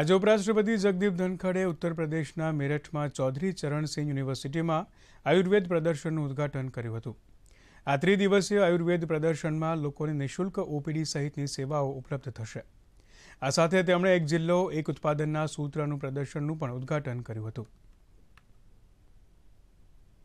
આજે ઉપરાષ્ટ્રપતિ જગદીપ ધનખડે ઉત્તર પ્રદેશના મેરઠમાં ચૌધરી ચરણસિંહ યુનિવર્સિટીમાં આયુર્વેદ પ્રદર્શનનું ઉદ્ઘાટન કર્યું હતું આ ત્રિદિવસીય આયુર્વેદ પ્રદર્શનમાં લોકોને નિઃશુલ્ક ઓપીડી સહિતની સેવાઓ ઉપલબ્ધ થશે આ સાથે તેમણે એક જિલ્લો એક ઉત્પાદનના સૂત્રનું પ્રદર્શનનું પણ ઉદ્ઘાટન કર્યું હતું